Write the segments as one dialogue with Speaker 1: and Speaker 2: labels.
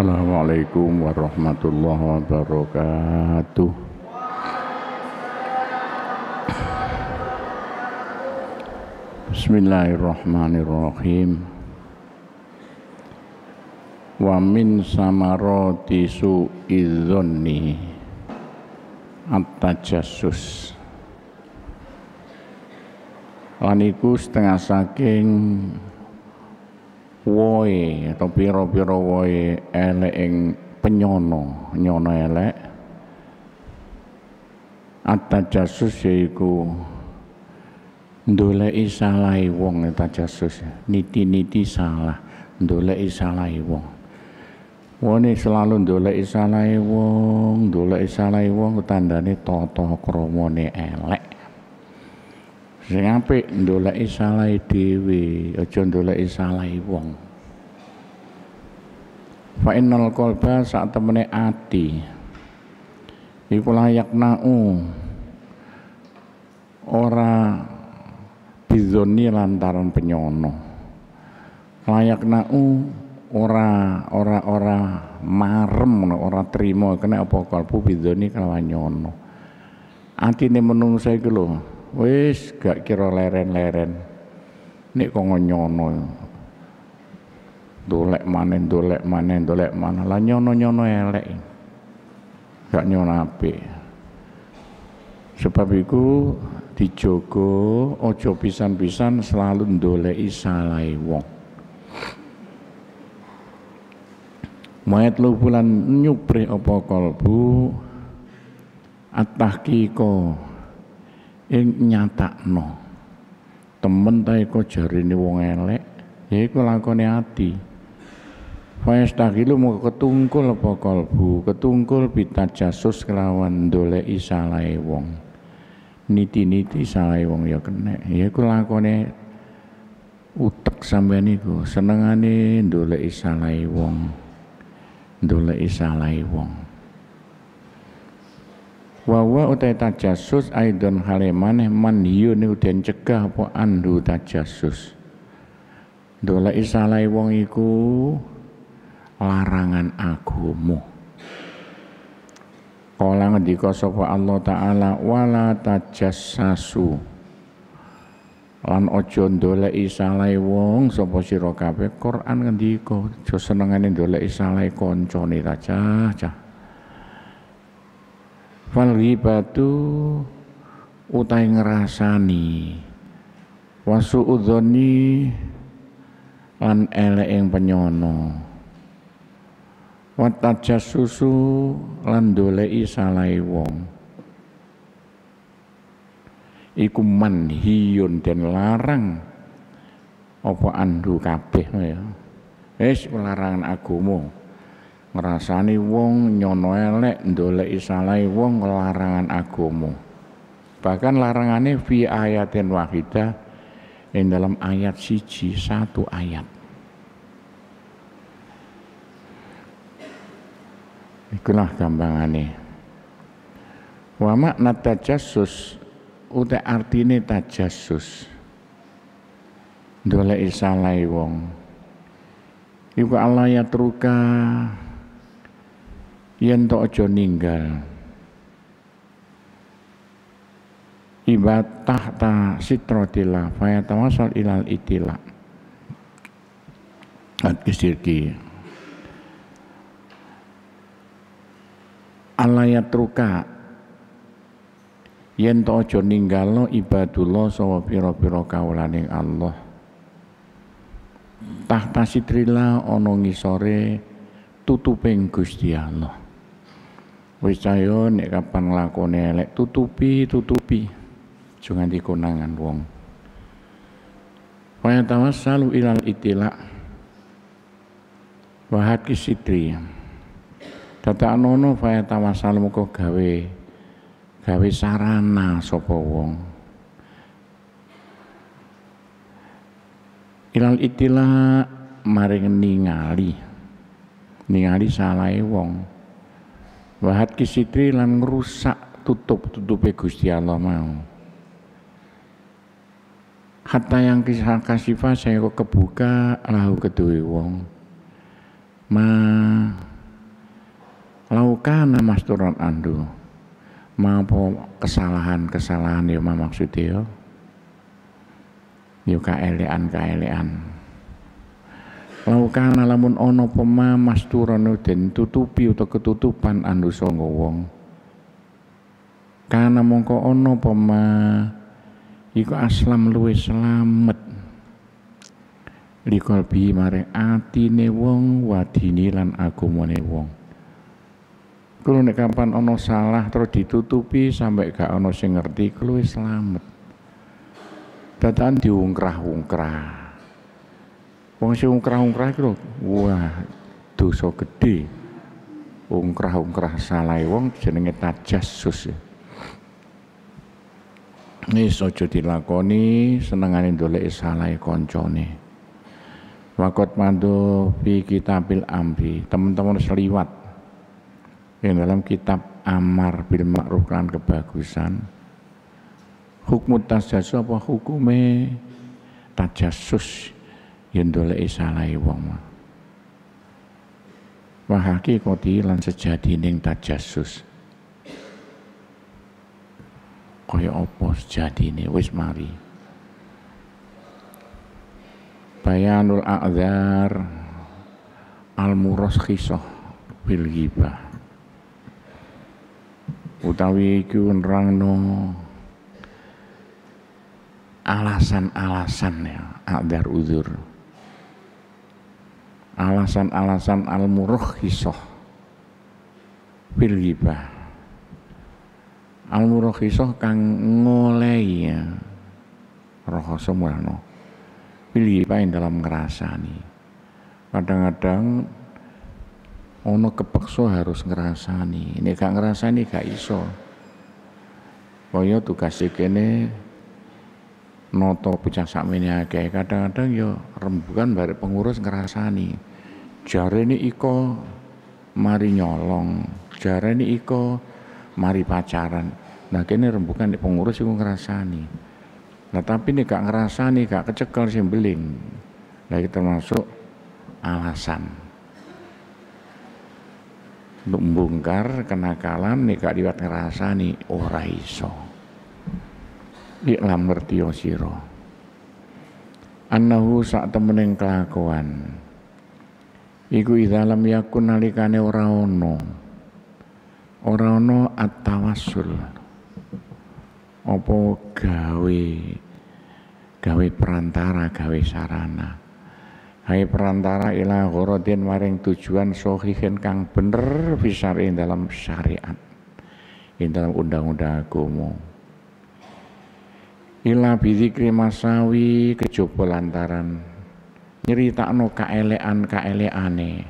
Speaker 1: Assalamualaikum warahmatullahi wabarakatuh. Bismillahirrahmanirrahim. Wa min samarati su'idhoni at-tajassus. Lan setengah saking Woi atau pira-pira woi elek ing penyono nyono elek atajasus yaiku dole isalai wong tajasus niti-niti salah dole isalai wong wone selalu dole isalai wong dole isalai wong tandane kromo kramane elek Sing apik ndoleki salah dhewe, aja ndoleki salah wong. Fa innal qalba sak temene ati. Iku layak nau. Ora bizoni lantaran penyono. Layak nau ora ora ora marem ora terima kena apa kalbu bizoni kelawan nyono. Atine menungsa iku lho Wis gak kira leren-leren. Nek kok nyono. Dolek manen, dolek manen, dolek mana, Lah nyono-nyono elek. Gak nyono apik. Sebab iku dijogo ojo pisan-pisan selalu ndoleki salai wong. Mayat bulan nyubri apa kalbu at-tahqiqah ing nyatakno temen ta iku jarine wong elek yaiku lakone ati Fayastahilu mau ketungkul apa kalbu ketungkul pita jasus kelawan dole isalai wong niti-niti isalai wong ya kena yaiku lakone utek sampean iku senengane dole isalai wong dole isalai wong Wawa utai tajasus aidon halemaneh man hiyu ni den cegah apa andu tajasus. Dola isalai wong iku larangan agama. Kala ngendika sapa Allah taala wala tajassasu. Lan aja ndoleki salai wong sapa sira kabeh Quran ngendika aja senengane ndoleki salai kancane ta cah fal ghibatu utai ngerasani wasu udoni lan ele ing penyono susu lan doleki salai wong iku manhiyun dan larang apa andu kabeh ya wis larangan agama Ngerasani wong nyono elek ndole isalai wong larangan agomo bahkan larangannya fi ayatin wahida yang dalam ayat siji satu ayat ikulah gampangane wa makna tajassus uta artine tajassus ndole isalai wong iku Allah ya truka yen to aja ninggal ibat tahta sitrotila fayatawasal ilal itila at kisirki Alayat ruka Yen to ninggal ninggalo ibadullah sawa pira-pira Allah Tahta sitrila onongi sore tutuping Gusti Allah wis cayo nek kapan nglakone elek tutupi tutupi Jangan dikonangan wong Wa tawassalu ilal itila hakki sitri. Tata anono fa tawassalu muka gawe Gawe sarana sapa wong Ilal itila maring ningali Ningali salahe wong Wahat kisitri lan ngerusak tutup tutupi Gusti Allah mau. Kata yang kisah kasifa saya kok kebuka lahu kedua wong. Ma laukana masturan andu. Mampu kesalahan-kesalahan ya maksud yo. Ya? Yo ya, kaelean-kaelean laukana lamun ono apa masturana den tutupi atau ketutupan anu sangga wong Karena mongko ono pema iku aslam luwe slamet likolbi mare atine wong wadini lan agamane wong Kalau nek kapan salah terus ditutupi sampai gak ono sing ngerti kulo slamet dadakan diungkrah-ungkrah Wong sing ungkrah-ungkrah iku wah dosa gede, Ungkrah-ungkrah salah wong jenenge tajassus. Ya. Nih sojo dilakoni senengane ndoleke salah kancane. Wakot mandu fi kitabil amri. Teman-teman seliwat yang dalam kitab amar bil ma'ruf kan kebagusan. Hukum tajasus apa hukume tajasus? ya ndoleki salahe wong mah wa hakikati lan sejatining tajasus kaya apa sejatine wis mari bayanul a'dzar al muraskhisah bil ghibah utawi iku nerangno alasan-alasan ya uzur. -alasan alasan-alasan al-murukhisah fil ghibah. Al-murukhisah kang ngolehi ya. semua mulano. Fil ghibah dalam ngerasani. Kadang-kadang ono kepekso harus ngerasa ngerasani. Ini gak ngerasani gak iso. Kaya tugas kene noto pecah sakmene kayak kadang-kadang yo ya rembukan barek pengurus ngerasani jarene iko mari nyolong jarene iko mari pacaran nah kene rembukan di pengurus iku ngrasani nah tapi nih gak ngerasani gak kecekel sih beling nah termasuk alasan untuk membongkar kenakalan nih gak diwat ngerasani ora iso iklam ngerti sira annahu saat temenin kelakuan Iku idalam yakun nalikane ora ono. Ora ono at-tawassul. Apa gawe gawe perantara, gawe sarana. Hai perantara ila ghoradin maring tujuan sahihin kang bener fisari dalam syariat. Ing dalam undang-undang agama. Ila bidikri masawi kejopo lantaran nyeritakno kaelekan-kaelekane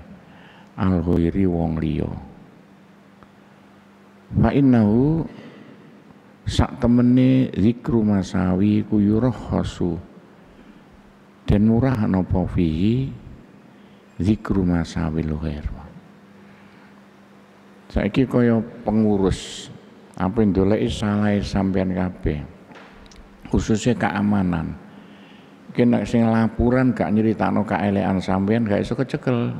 Speaker 1: al-ghairi wong liya. Fa innahu sak temene zikru masawi ku yurahhasu den murah napa fihi zikru masawil luher Saiki kaya pengurus apa yang dolai salah sampean kabeh. Khususnya keamanan kena sing laporan gak nyeritakno kaelekan sampean gak iso kecekel.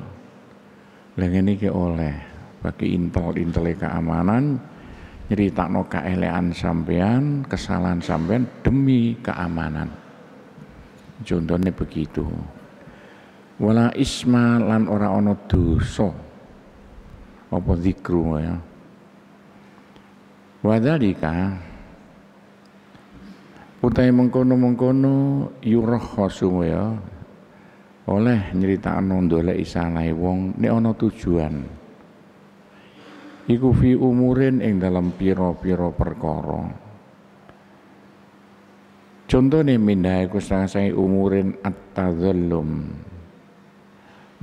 Speaker 1: Lah ngene iki oleh bagi intel intel keamanan nyeritakno kaelekan sampean, kesalahan sampean demi keamanan. Contohnya begitu. Wala isma lan ora ana dosa. Apa zikru ya. Wadalika Utai mengkono-mengkono yurahhasu ya. Oleh nyeritakno ndoleki salahe wong ini ono tujuan. Iku fi umurin ing dalam piro-piro perkoro contoh Contohnya mindah iku sangasai umurin at-tadzallum.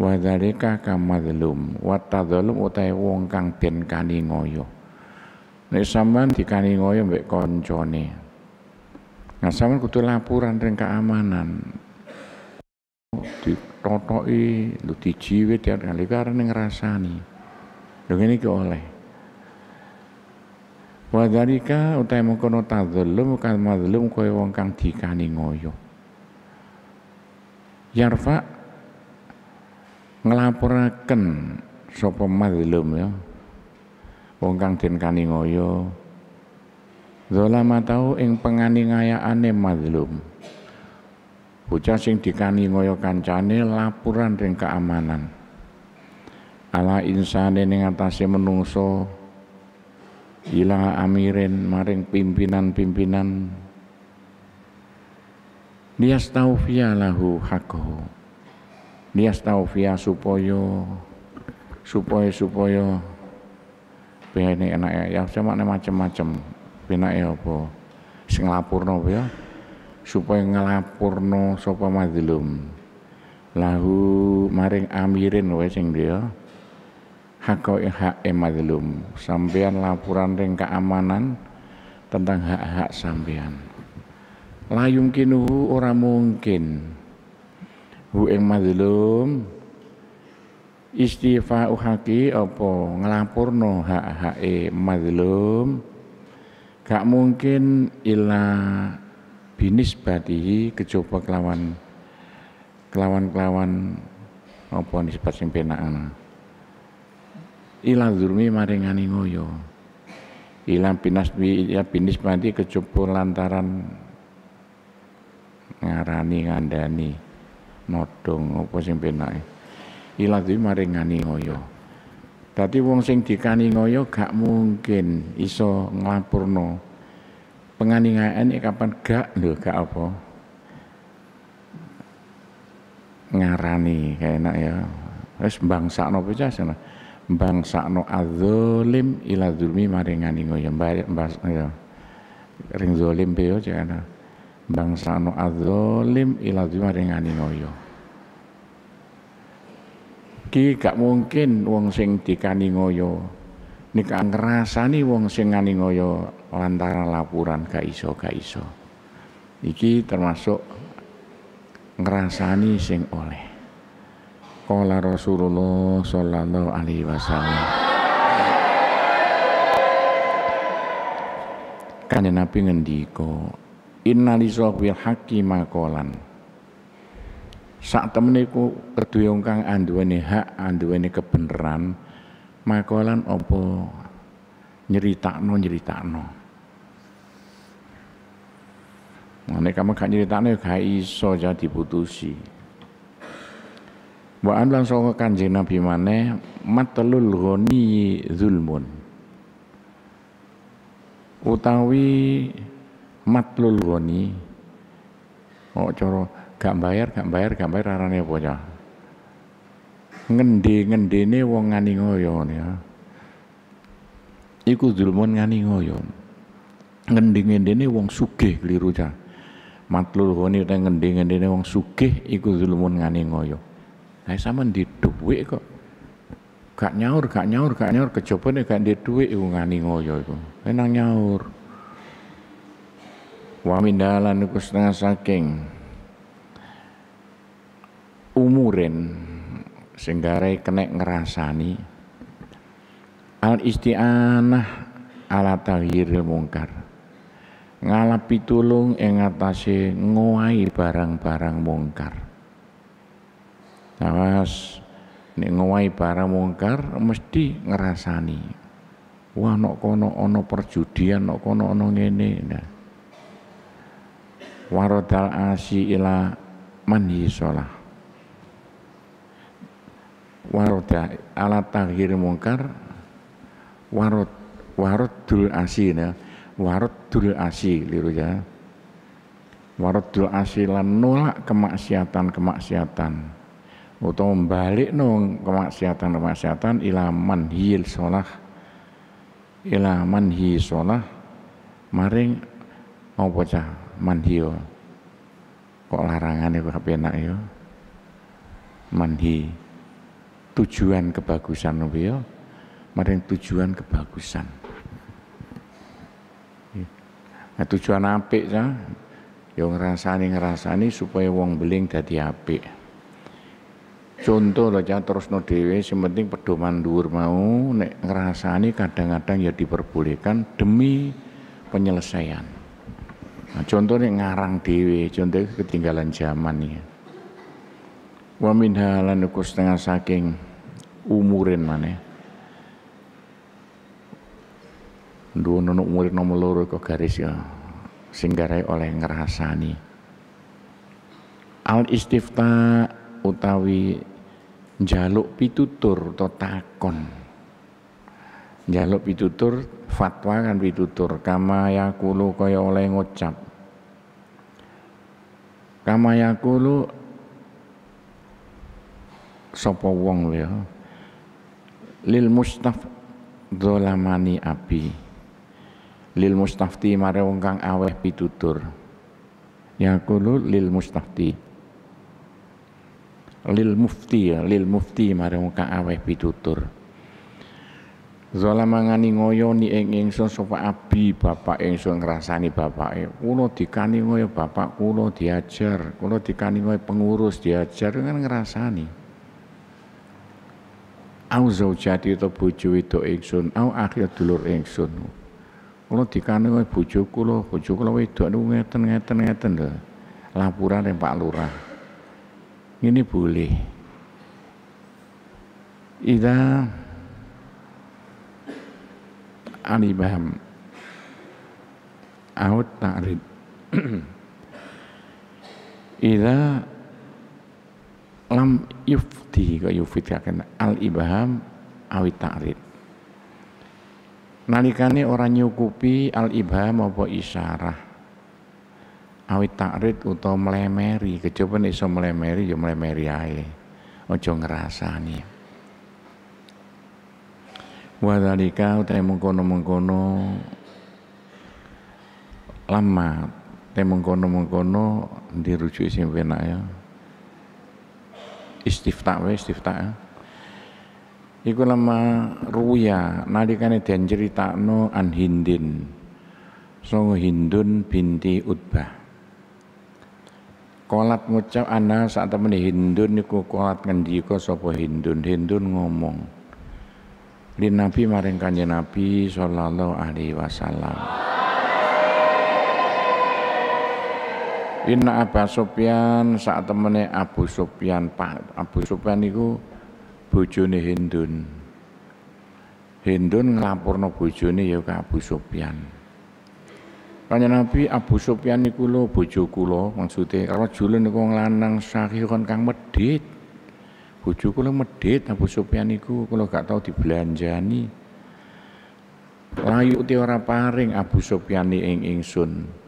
Speaker 1: Wa dzalika kamadzlum. Wa tadzallum utahe wong kang den kaningaya. saman sampean ngoyo mbek koncone. Nah, kutu laporan ring keamanan. Ditotoi, lu dijiwe, tiap kali karena ngerasani. Yang ini keoleh. Wadarika utai mengkono tadlum, kan madlum kue wong kang dikani ngoyo. Yarfa ngelaporaken sopa madlum ya. Wong kang dikani ngoyo. Zolama tahu ing penganiayaane madlum Bocah sing dikani ngoyo kancane laporan ring keamanan. Ala insane ning atase menungso ila amirin maring pimpinan-pimpinan liyastaufia lahu dia liyastaufia Supoyo, Supoyo Supoyo, bene enak ya sama ya, macam-macam penake ya apa sing nglapurno ya supaya nglapurno sapa mazlum lahu maring amirin wae sing dia hakoi hak e mazlum sampean laporan ring keamanan tentang hak-hak sampean la ora mungkin hu ing mazlum istifa'u haqi apa nglapurno hak-hake mazlum gak mungkin ila binis batihi kecoba kelawan kelawan kelawan apa nisbat sing penaan ila zulmi maringani ngoyo ila binas ya binis bati kecoba lantaran ngarani ngandani nodong apa sing penake ila zulmi maringani ngoyo Dadi wong sing ngoyo gak mungkin iso nglampurno. Penganingaan kapan gak lho gak apa. Ngarani kayak enak ya. Wis mbangsakno pecah sana. Mbangsakno azzalim ila zulmi ngoyo nganingaya. Mbas ya. Ring zalim piye jane. Mbangsakno azzalim ila zulmi maring ngoyo Ki gak mungkin wong sing dikani ngoyo. Nek ngrasani wong sing ngani ngoyo lantaran laporan gak iso gak iso. Iki termasuk ngerasani sing oleh. Qala Rasulullah sallallahu alaihi wasallam. Kanjeng Nabi ngendika, "Innalillahi bil haqqi maqalan." saat temeniku iku ya kang anduweni hak anduweni kebenaran makolan opo nyeritakno nyeritakno Nah, nek kamu gak nyeritakno ya gak iso jadi ya putusi. Wa an lan Kanjeng Nabi maneh matlul ghani zulmun. Utawi matlul ghani oh coro gak bayar gak bayar gak bayar arane apa ya ngendi-ngendine wong ngani ngoyo ya iku zulmun ngani ngoyo ngendi-ngendine wong sugih keliru cah ya. matlul woni utawa ngendi-ngendine wong sugih iku zulmun ngani ngoyo Lah sama di duit kok. Gak nyaur, gak nyaur, gak nyaur. Kejobane gak di duit, iku ngani ngoyo iku. Enang nyaur. Wa dalan iku setengah saking umurin sing garai kena ngerasani al isti'anah ala tahiril mungkar ngalapi tulung ing atase nguai barang-barang mungkar awas nek nguai barang mungkar mesti ngerasani wah nok kono ono perjudian nok kono ono ngene nah warodal asi ila manhi sholah waroda alat tahir mungkar warod dul asi ya dul asi liru ya dul asi lan nolak kemaksiatan kemaksiatan atau balik nong kemaksiatan kemaksiatan ilaman hil solah ilaman hi solah maring mau baca manhio kok larangan itu enak ya manhi tujuan kebagusan beliau maring tujuan kebagusan iya. nah, tujuan apik ya, yang ngerasani ngerasani supaya wong beling jadi apik contoh loh, jangan terus no dewe yang penting pedoman dur mau nek ngerasani kadang-kadang ya diperbolehkan demi penyelesaian nah, contoh nih ngarang dewe contoh ketinggalan zaman ya wa minha tengah saking umurin mana? Ya. dua nunuk umurin nomor loro kok garis ya singgarai oleh ngerasani Al istifta utawi jaluk pitutur atau takon. Jaluk pitutur fatwa kan pitutur kama yakulu kaya oleh ngucap. Kama yakulu sopo wong ya lil mustaf dolamani abi lil mustafti mare wong kang aweh pitutur ya kulo lil mustafti lil mufti ya lil mufti mare wong kang aweh pitutur ngoyo ni ing ingsun sapa abi bapak ingsun ngrasani bapake. Kula dikani ngoyo bapak kula diajar, kula dikani ngoyo pengurus diajar kan ngrasani au zaujati to bojo wedok ingsun au akhir dulur ingsun kula dikane bojo kula bojo kula wedok niku ngeten ngeten ngeten lho laporan yang Pak Lurah ini boleh Ida alibam, aut ta'rid Ida lam yufti yufti akan al ibham awit ta'rid nalikane orang nyukupi al ibham apa isyarah awit ta'rid atau melemeri kecoba iso melemeri jom ya melemeri aye, aja ngerasa nih. dalika utai mengkono-mengkono lama temengkono mengkono dirujuk isim ya istifta wae istifta. Ya? Iku lama ruya nalikane den critakno an Hindin. Song Hindun binti Utbah. Kolat ngucap ana saat temen Hindun niku kolat ngendika sapa Hindun. Hindun ngomong. di Nabi maring kanjeng Nabi sallallahu alaihi wasallam. Inna Abu Sufyan saat temene Abu Sufyan Pak Abu Sufyan niku bojone Hindun. Hindun nglaporno bojone ya ke Abu Sufyan. Kanya Nabi Abu Sufyan niku lho bojo kula maksude karo julun niku lanang kan kang medit. Bojo kula medit Abu Sufyan niku kula gak tau dibelanjani. Layu ti ora paring Abu Sufyan ing ingsun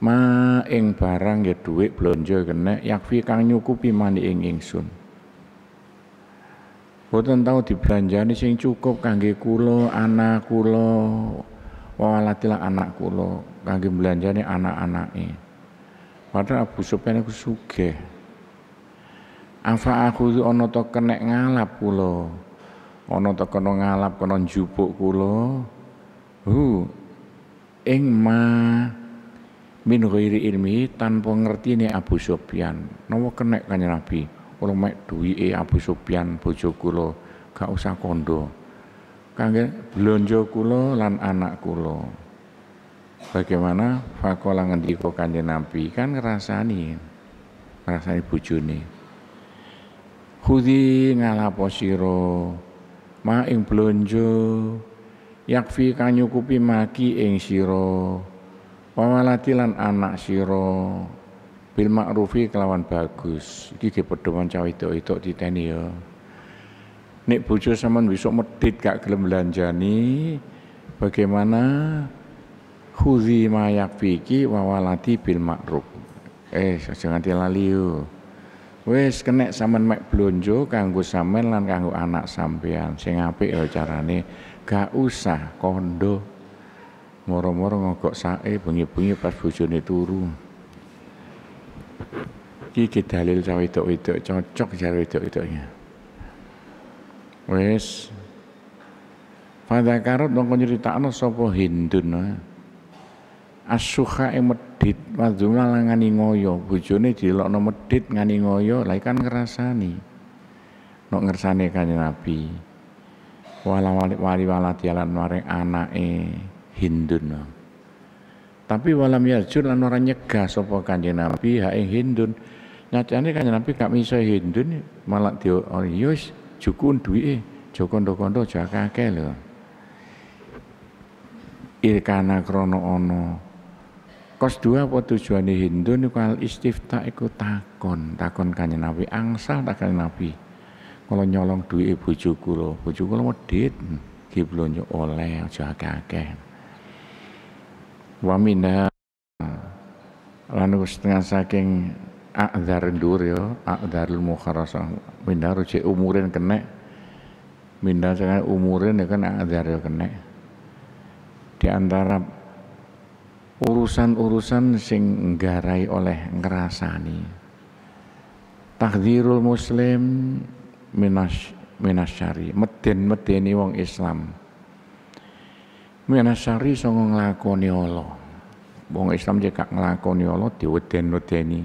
Speaker 1: ma ing barang ya dhuwit belanja kena yakfi kang nyukupi mani ing ingsun boten tau dibelanjani sing cukup kangge kulo, anak kulo, walatilah anak kula kangge belanjani anak ini. padahal Abu Sufyan aku suge. afa aku ono to kene ngalap kulo, ono to kena ngalap kena jupuk kulo. hu ing ma min ghairi ilmi tanpa ngerti ini Abu Sofyan nawa kenek kanjeng Nabi ora mek duwike Abu Sofyan bojo kula gak usah kondo Kange blonjo kulo lan anak kulo. bagaimana fakola ngendika kanjeng Nabi kan ngerasani ngrasani bojone khudhi ngalapo siro, ma ing blonjo yakfi kanyukupi maki ing siro Wawalatilan anak siro bil ma'rufi kelawan bagus. Iki di pedoman cawe itu itu tani yo. Nek bujo saman besok medit gak gelem belanjani bagaimana huzi mayak fiki wawalati bil ma'ruf. Eh jangan nganti Wes yo. saman kenek sampean mek blonjo kanggo saman lan kanggo anak sampean. Sing apik ya carane gak usah kondo moro-moro ngogok sae bengi-bengi pas bojone turu iki dalil cawe wedok-wedok cocok jar wedok-wedoknya wes Pada karut nongko nyeritakno sapa Hindun. Asuha e medit, wadzuma ngani ngoyo, bojone dilokno medit ngani ngoyo, lha kan ngrasani. Nok ngersane kanjeng Nabi. Wala wali wali wala dialan mareng anake hindun. Tapi walam yarjur lan orang nyegah sapa Kanjeng Nabi ing hindun. Nyatane Kanjeng Nabi gak iso hindun malah dia oh, yo iya jukun duwike Joko kondo-kondo jakake lho. Irkana krono ono. Kos dua apa tujuane Hindu niku al istifta iku takon, takon kanjeng Nabi, angsal takon Nabi. Kalau nyolong duit bojoku lho, bojoku lho medhit, ki oleh aja akeh wa minha lan setengah saking akdar ndur ya akdarul mukharasah minha ruji umurin kene minha sangat umurin ya kan akdar ya kene di antara urusan-urusan sing nggarai oleh ngerasani takdirul muslim minas minasyari meten medeni wong Islam Menasari songo nglakoni Allah. Wong Islam cekak nglakoni Allah diweden-wedeni.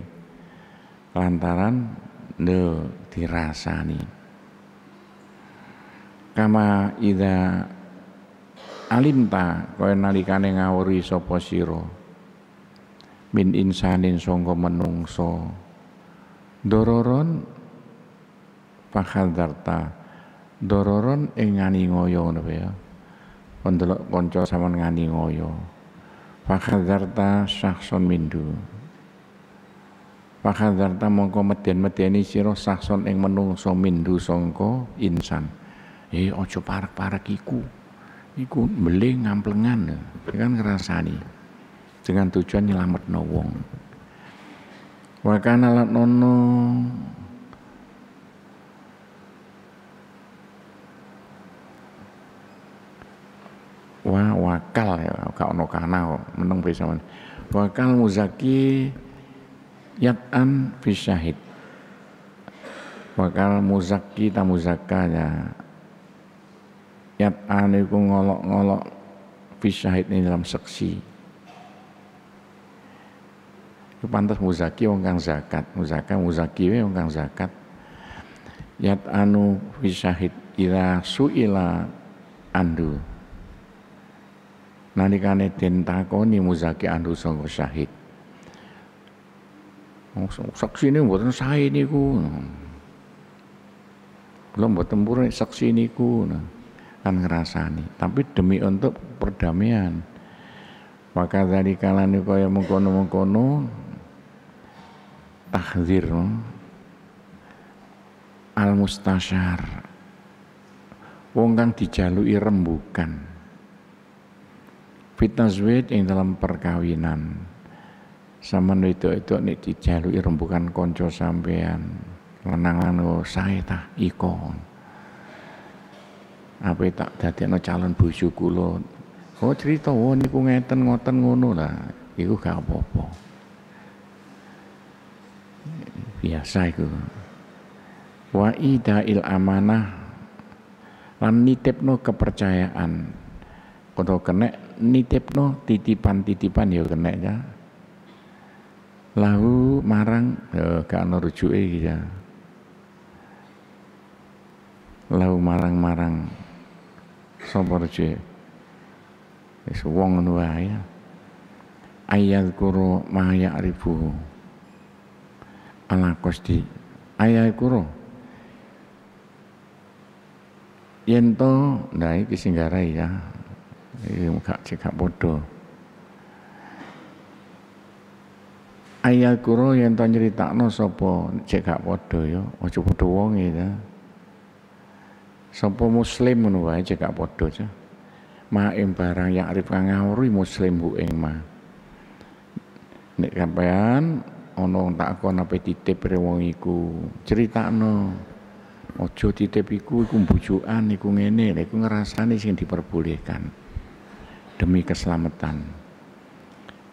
Speaker 1: Lantaran ne dirasani. Kama ida alimta kaya nalikane ngawuri sapa sira. Min insanin sangka menungso. Dororon fakhadarta. Dororon ing ngani ngoyo ngono ya kon delok kanca ngani ngoyo fakhadzarta syakhson mindu fakhadzarta mongko meden-medeni Saxon eng ing menungso mindu songko insan eh ojo parek-parek iku iku mbeling ngamplengan kan ngrasani dengan tujuan nyelametno wong wakana lak nono. wa wakal ya, gak ono kana kok, meneng Wakal muzaki yat'an an syahid. Wakal muzaki tamu yat Yat'an iku ngolok-ngolok fi syahid ini dalam seksi. Itu pantas muzaki wong kang zakat, muzaka muzaki wong kang zakat. Yat anu fi syahid ila suila andu nalikane den takoni muzaki anu sangka syahid oh, saksi ini buatan saya ku belum buat tempur saksi ini ku kan ngerasani tapi demi untuk perdamaian maka dari kalani kaya mengkono mengkono takdir, al mustasyar wong kang dijalui rembukan fitnah zuwid yang dalam perkawinan sama itu-itu nih dijalui rembukan konco sampean lenangan lo saya tak ikon apa tak no calon busu kulo oh cerita oh niku ngeten ngoten ngono lah itu gak apa-apa biasa itu wa il amanah lan nitipno kepercayaan kudu kenek no titipan-titipan ya kena ya. Lahu marang ya, gak ono rujuke ya. Lahu marang-marang sapa rujuke? Wis wong ngono wae. Ya. Ayat kuro maya ribu ala kosti ayat kuro yento naik iki ya Iya kak cekak Ayah Ayal kuro tanya cerita no sopo, cekak bodoh yo. Oh cukup doang ta. Sopo muslim menurut wae cekak padha Ma Ma'im barang yang arif kang ngawuri muslim bu ing ma. Nek sampean ana tak kon ape titip re cerita no. Ojo titipiku, titip iku iku bujukan iku ngene, iku ngrasani sing diperbolehkan demi keselamatan.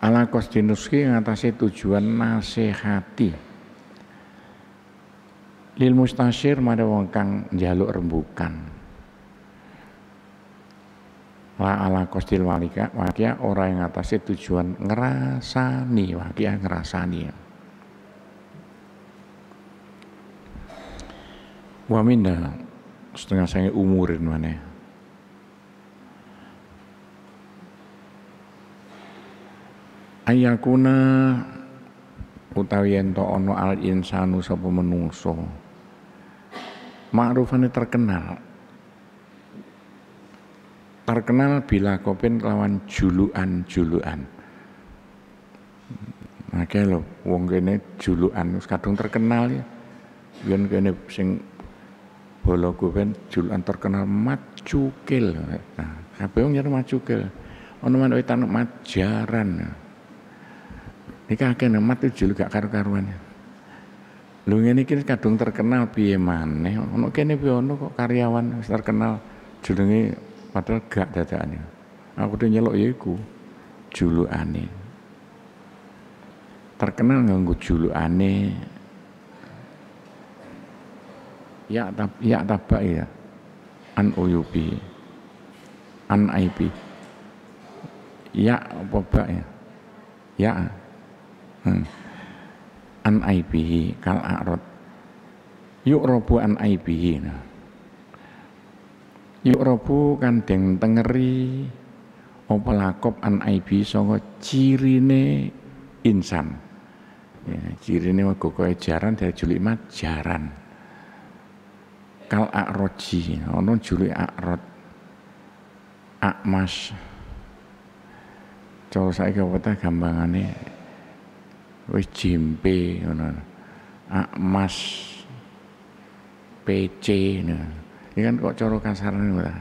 Speaker 1: Ala Kostinuski mengatasi tujuan nasihati. Lil mustasyir mada wong kang jaluk rembukan. La ala kostil walika wakia orang yang ngatasi tujuan ngerasani wakia ngerasani. Ya. setengah saya umurin mana ayakuna utawi ento ono al insanu sapa menungso ma'rufane terkenal terkenal bila kopin lawan julukan-julukan Oke nah, lo, wong kene julukan kadung terkenal ya. Yen kene sing bola kuben julukan terkenal macukil. Nah, kabeh wong nyar macukil. Ono manuk tanuk majaran. Iki akeh kan mati tujuh gak karu-karuannya. Lho ngene iki kadung terkenal piye maneh. Ono kene piye ono kok karyawan terkenal terkenal jenenge padahal gak dadakane. Aku tuh nyelok ya iku julukane. Terkenal nganggo julukane. Ya tab ya tabak ya. An uyubi. An aibi. Ya apa ya? Ya. Hmm. An aibihi kal arad. robu an aibihi. Nah. Yu'rabu kandeng tengeri opelakop an aibi sanga cirine insan. Ya, cirine wego jaran dari julik mat jaran. Kal aroji, ono juli akrot. Akmas. Cara saya apa ta gampangannya wis jimpe ngono. Akmas ah, PC ngono. ini kan kok cara kasarane ora.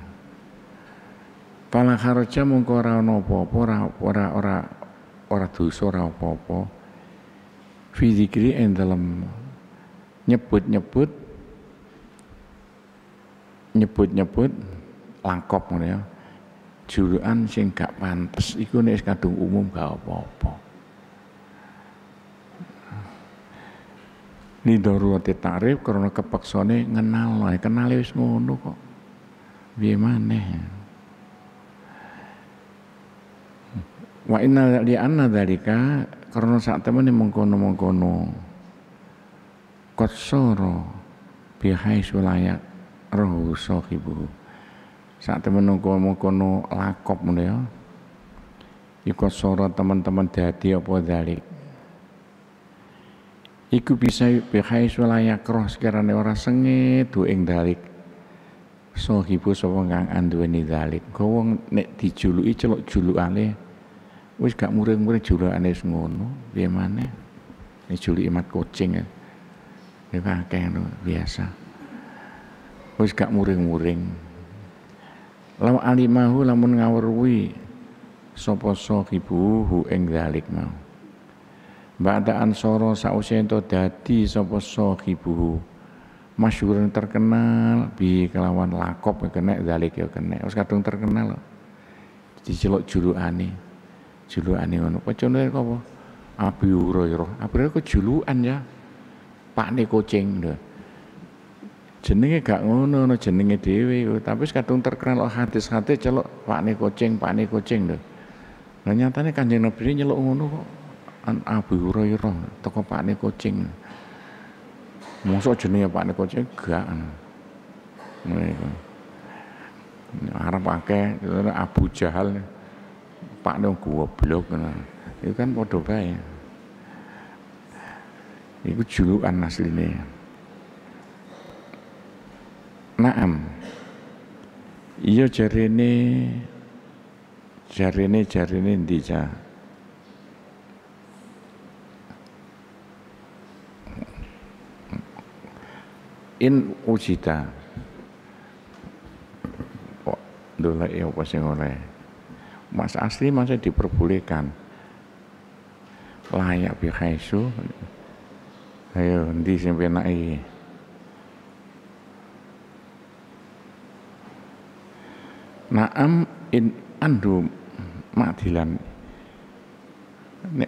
Speaker 1: Pala kharaja mongko ora ana apa-apa, ora ora ora ora dosa ora apa-apa. Fi ing dalem nyebut-nyebut nyebut-nyebut langkop ngono ya. Juruan sing gak pantes iku nek kadung umum gak apa-apa. Ini darurati tarif karena kepaksane ngenal lah kenal wis ngono kok. Piye maneh? Wa inna li anna dzalika karena temen temene mengkono-mengkono. Kotsoro bihai sulayak rohu sahibu. saat temen mengkono-mengkono lakop mulia ya. Iku teman-teman dadi apa dalik? iku bisa bihai sulaya kroh sekiranya ora sengit ing dalik sohibu sapa kang anduweni dalik kowe nek celok julu ale wis gak muring-muring julu anes ngono piye mana? ini juluki mat kucing ya ya kakek biasa wis gak muring-muring lam alimahu lamun ngawruhi ibu hu ing dalik mau Ba'da ansoro sa'usya itu dadi sopo sohibuhu yang terkenal bi kelawan lakop ya kena dalik ya kena wis kadung terkenal loh celok julukane julukane ngono apa kok apa Abi Hurairah Abi Hurairah kok julukan ya pakne kucing lho jenenge gak ngono no jenenge dhewe tapi wis kadung terkenal loh hadis-hadis celuk pakne kucing pakne kucing lho nah nyatanya Kanjeng Nabi ini nyelok ngono kok an Abu Hurairah teko pakne kucing mosok jenenge pakne kucing gak ngono Arab akeh Abu Jahal pakne goblok ngono itu kan padha bae Iku julukan asline. Naam. Iya jarene jarene jarene ndi cah. in ujita, kok ya apa sih oleh mas asli masih diperbolehkan layak bihaisu, ayo nanti sampai naik Naam in andu madilan. Nek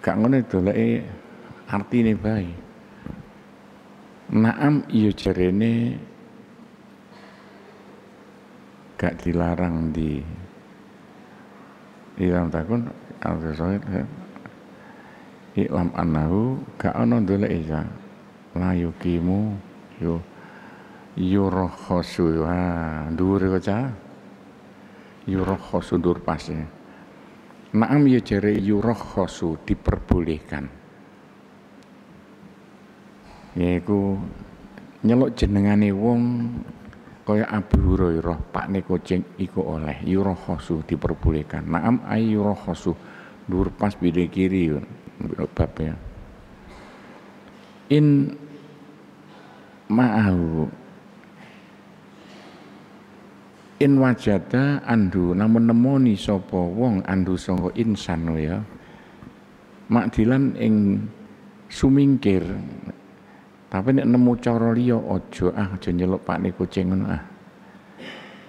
Speaker 1: gak ngene eh, arti artine baik. Naam iya jarene gak dilarang di ilam takun al ya. iklam anahu gak ana ndoleki ya la yukimu yo yurkhasu ha ya. dhuwur kaca yurkhasu dur pase ya. Naam ya jere yurkhasu diperbolehkan yaiku nyeluk jenengane wong kaya Abu Hurairah pakne kucing iku oleh yurohosu diperbolehkan naam ay yurahosu dur pas bide kiri bab ya in ma'ahu in wajata andu namun nemoni sapa wong andu songo insan ya makdilan ing sumingkir tapi nek nemu cara liya aja ah aja pakne kucing ngono ah.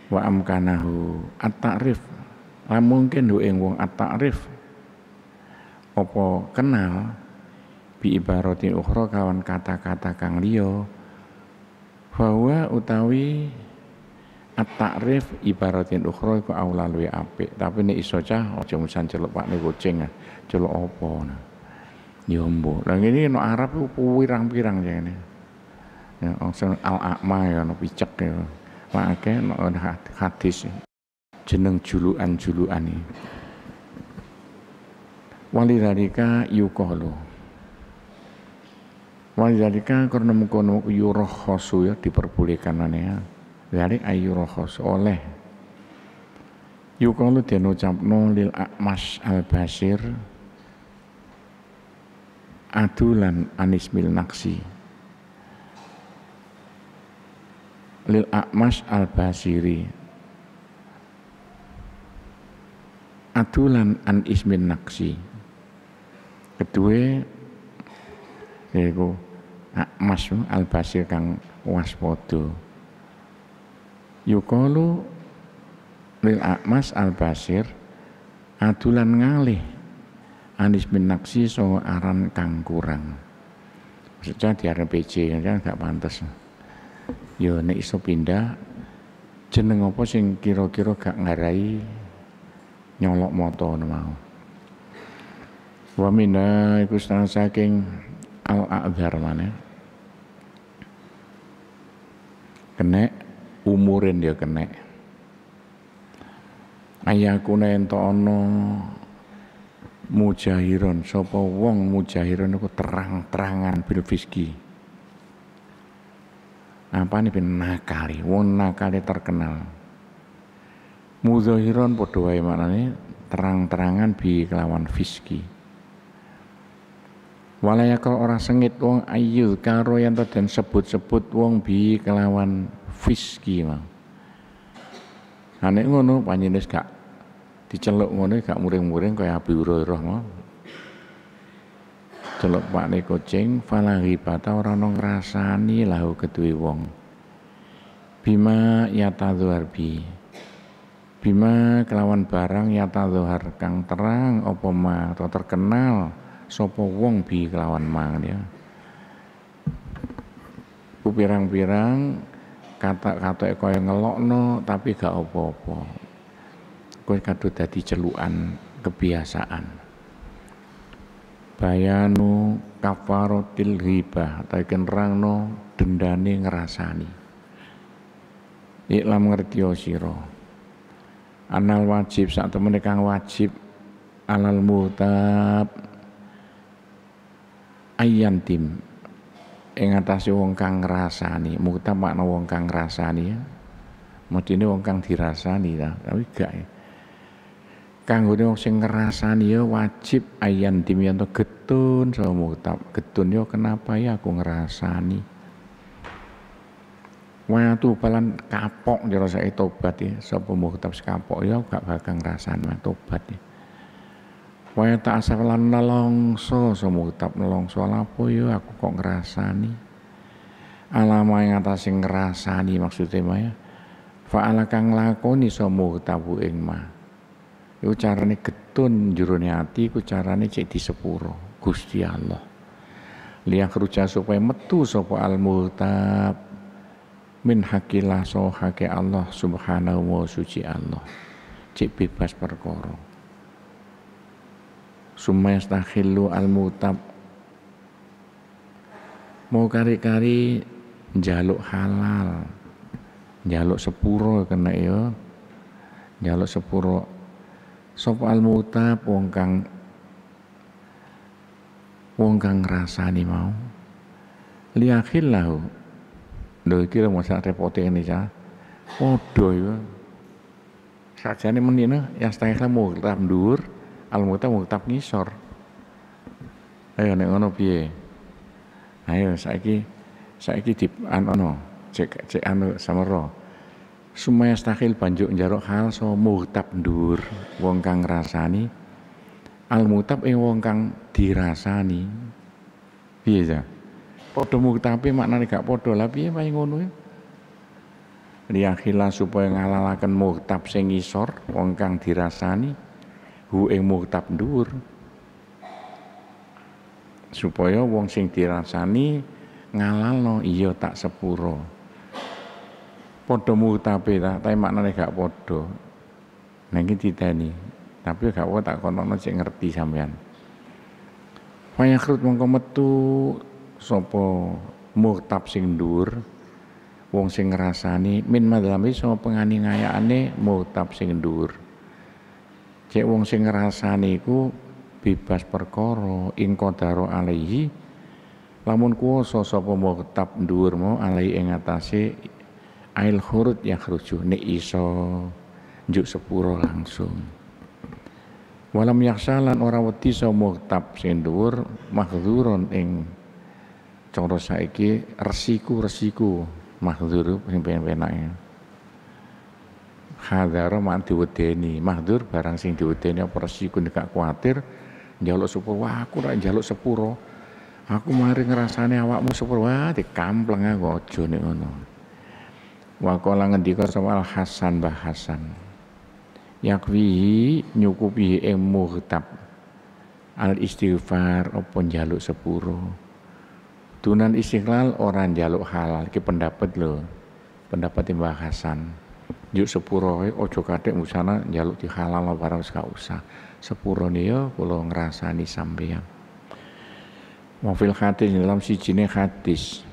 Speaker 1: Wa amkanahu at-ta'rif. Lah mungkin hu ing wong at-ta'rif apa kenal bi ibarati ukhra kawan kata-kata kang liya bahwa utawi at-ta'rif ibaratin ukhra iku aula luwe apik tapi nek iso cah aja musan celuk pakne kucing ah. Celuk apa nah. Yombo. Ya mbok. Lah ngene no Arab pirang-pirang jane. Ya ongsel al akma ya no picek ya. Pakai no hadis jeneng juluan julukan iki. Walidzalika yuqalu. Walidzalika karena mengkono yurahhasu ya diperbolehkan ya. Dari Ayurohos oleh yuqalu no ucapno lil akmas al basir adulan mil naksi lil akmas al basiri adulan an ismin naksi kedua yaitu akmas al basir kang waspodo yukolu lil akmas al basir adulan ngalih anis bin naksi so aran kang kurang maksudnya di RPJ kan gak pantas yo nek iso pindah jeneng apa sing kira-kira gak ngarai nyolok moto mau Wamina minna iku saking al a'dzar mana kena umurin dia kena ayakuna ento ono mujahiron sapa wong mujahiron iku terang-terangan bil fiski apa nih bin nakali wong nakali terkenal Mujahiron padha mana maknane terang-terangan bi kelawan fiski Walaya kalau orang sengit wong ayu karo yang dan sebut-sebut wong bi kelawan fiski mang Anek ngono panjenis gak diceluk ngono gak muring-muring kaya Abi Hurairah celok pak pakne kucing falahi bata ora ono ngrasani lahu ketui wong. Bima yata bi. Bima kelawan barang yata zuhar kang terang opo ma atau terkenal sapa wong bi kelawan mang ya. Ku pirang-pirang kata-kata kaya ngelokno tapi gak opo-opo kowe kadu dadi celuan kebiasaan bayanu kafarotil ghibah tekan rangno dendane ngerasani, iklam ngerti osiro anal wajib saat temen kang wajib alal mutab ayyan tim yang ngatasi wong kang ngerasani mutab makna wong kang ngerasani ya mestine wong kang dirasani ta tapi gak ya. Kang wong sing ngrasani ya wajib ayan dimiyanto getun mau muktab. Getun ya kenapa ya aku Wah Watu balan kapok jero saya tobat ya. Sapa tetap sekapok ya gak bakal mah tobat ya. Waya tak asal lan nelongso semua tetap nelongso lapo yo ya aku kok ngerasani. Alama yang atas ngerasani maksudnya ya, Fa Fa'ala kang lakoni semua tabu ing mah. Iku carane getun jurune ati iku carane cek disepuro Gusti Allah. Liang kerja supaya metu sapa al-muhtab min hakilah sohake Allah subhanahu wa suci Allah. Cek bebas perkara. Sumayastakhillu al-muhtab mau kari-kari jaluk halal jaluk sepuro kena ya jaluk sepuro sapa al mauta wong kang wong kang ngrasani mau liakhil lahu lho iki lho Oh repote ngene ya padha ya sajane menina yastakhla muktab dhuwur al mauta tap ngisor ayo nek ngono pie ayo saiki saiki tip anono cek cek anu samero Sumaya stakhil banjuk njaruk so muhtab dur wong kang rasani al mutab ing wong kang dirasani. Piye ya? Padha muhtabe maknane gak padha lah piye wae ngono ya. supaya ngalalaken muhtab sing ngisor wong kang dirasani hu ing muhtab ndur. Supaya wong sing dirasani ngalalno iya tak sepuro padha mutape ta, tapi maknanya gak podo. Nengi nah, cerita ini, Tapi gak apa tak konon sik ngerti sampean. kerut mongko metu sopo murtab sing dur, wong sing nih, min madzami sopo pengani ngayakane murtab sing dur. Cek wong sing nih ku bebas perkoro ing kodaro alaihi lamun kuwasa sapa tetap dhuwur mau alai ing atase ail hurut yang kerucut, ni iso juk sepuro langsung walam yaksalan orang wedi so muktab sing dhuwur mahdzurun ing cara saiki resiku-resiku mahdzur sing penake hadara man diwedeni mahdzur barang sing diwedeni apa resiku nek kuatir jaluk sepuro wah aku ora jaluk sepuro aku mari ngerasane awakmu sepuro wah dikampleng aku aja nek ngono Wakola ngendika sapa Al Hasan bahasan Hasan. Yakwihi nyukupi ing muhtab. Al istighfar apa njaluk sepuro. Tunan istiqlal orang jaluk halal ki pendapat lho. Pendapat Mbah Hasan. Juk sepuro ojo kadek musana jaluk di halal dihalal barang gak usah. Sepuro niyo ya kula ngrasani sampeyan. Wafil hadis dalam si sijine hadis.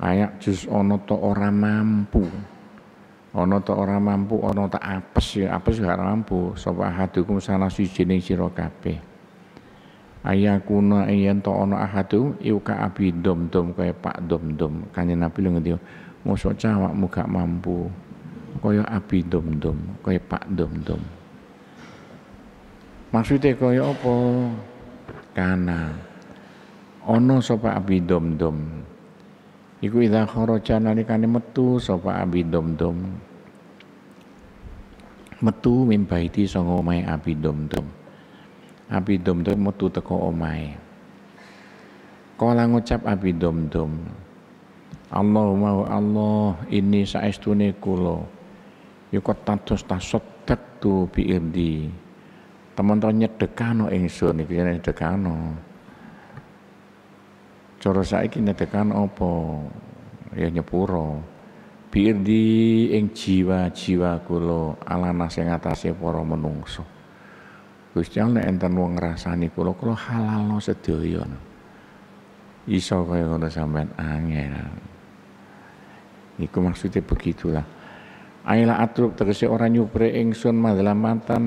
Speaker 1: Ayak jus ono to ora mampu. Ono to ora mampu, ono to apes ya, apes gak mampu. Sapa ahadukum sana siji ning sira kabeh. Ayakuna yen to ono iu yuka abi dom-dom kaya Pak dom-dom. Kanjeng Nabi lho ngendi. Mosok cawakmu gak mampu. Kaya abi dom-dom, kaya Pak dom-dom. Maksudnya kaya apa? Kana. Ono sapa abi dom-dom iku idza kharaja kane metu sopa abi dom metu mimbaiti sanga omai abi dom abi dom metu teko omai kala ngucap abi domdom Allahumma Allah ini saistune kulo yukot tatus tasodak tu biirdi teman-teman nyedekano ingsun iki nyedekano Cara saiki netekan apa? Ya nyepuro. Biar di ing jiwa-jiwa kulo alana sing atase poro menungso. Gusti Allah nek enten wong ngrasani halal kula halalno sedaya. Iso kaya ngono sampean angel. Iku maksudnya begitulah. Aila atruk tegese ora nyupre ingsun madlamatan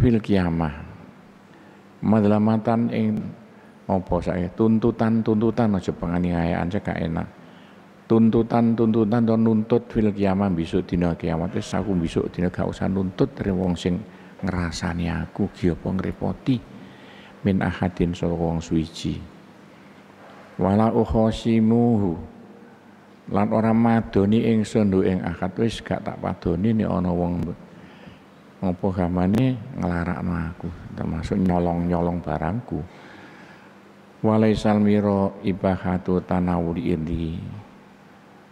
Speaker 1: fil kiamah. Madlamatan ing opo saya tuntutan-tuntutan aja penganiayaan cek gak enak. Tuntutan-tuntutan to nuntut fil kiamat besok dina kiamat wis aku besok dina gak usah nuntut dari wong sing ngerasani aku ki apa ngrepoti min ahadin saka wong suici Wala ukhasimuhu lan ora madoni ingsun nduk ing akad wis gak tak padoni nek ana wong ngopo gamane nglarakno aku termasuk nyolong-nyolong barangku Walai salmiro ibahatu tanawuli indi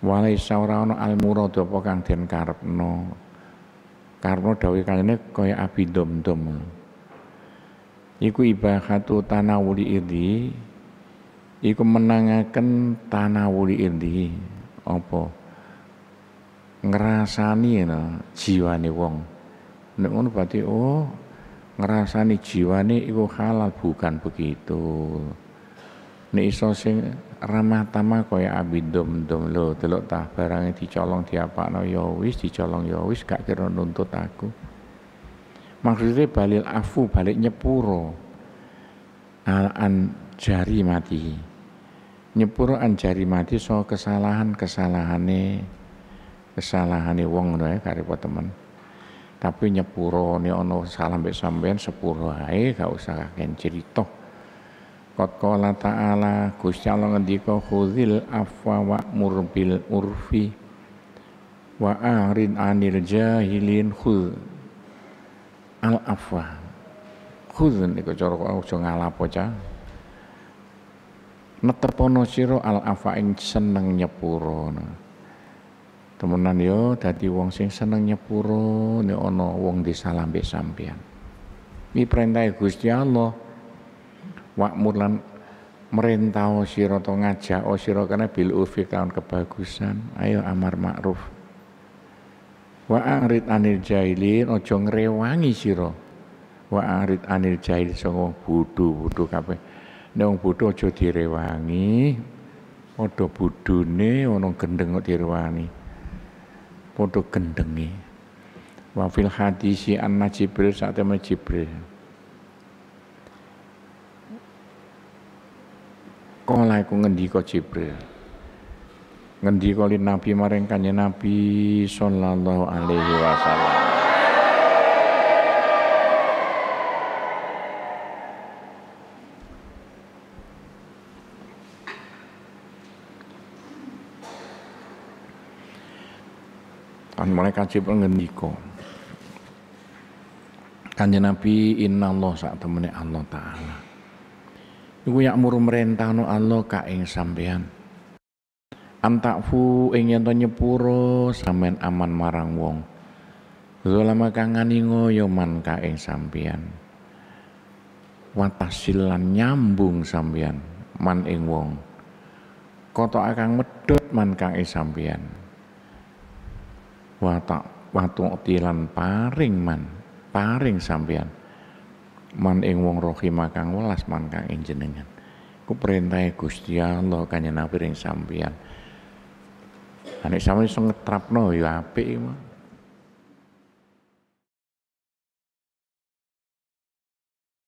Speaker 1: Walai ora ana al kang den karepno karepno dawuh kangene kaya abidom-dom iku ibahatu tanawuli indi iku menangaken tanawuli indi apa Ngerasani no, jiwane wong nek ngono berarti oh ngrasani jiwane iku halal bukan begitu ini iso sing ramah tamah kaya dom dum lo delok tah barange dicolong diapakno ya wis dicolong ya wis gak kira nuntut aku. Maksudnya balil afu balik nyepuro al an jari mati. Nyepuro an jari mati so kesalahan kesalahane kesalahane wong ngono ya karipo temen. Tapi nyepuro ne ono salah mbek sampean sepuro ae gak usah kakek cerita. Qad ta'ala Gusti Allah ngendika khuzil afwa wa murbil urfi wa arin anil jahilin khud al afwa khud niku cara kok aja ngalapo cah netepono sira al afwa ing seneng nyepuro temenan yo dadi wong sing seneng nyepuro nek ana wong disalambe sampean mi perintah Gusti Allah wakmulan merintau siro to ngajak o siro karena bil ufi kawan kebagusan ayo amar ma'ruf wa arid anil jahilin aja ngrewangi siro. wa arid anil jahil sanga budu budu kape. nek budu bodho aja podo padha bodhone ana gendeng kok podo padha gendenge wa fil hadisi anna jibril saatnya Jibril iku ngendika Jibril ngendika li nabi maring kanjeng nabi sallallahu alaihi wasallam Kan mereka Jibril ngendiko Kanjeng Nabi inna Allah saat temene Allah Ta'ala iku merintah no Allah kaing ing sampean antakfu ingin to nyepuro sampean aman marang wong Zolama kangen ingo yoman man sampean watasilan nyambung sampean man ing wong Koto akang medot man kang sambian sampean watak watu tilan paring man paring sampean man ing wong rohima kang welas man kang ing jenengan ku perintahe Gusti Allah kanya Nabi ring sampeyan nek sampeyan iso ngetrapno ya apik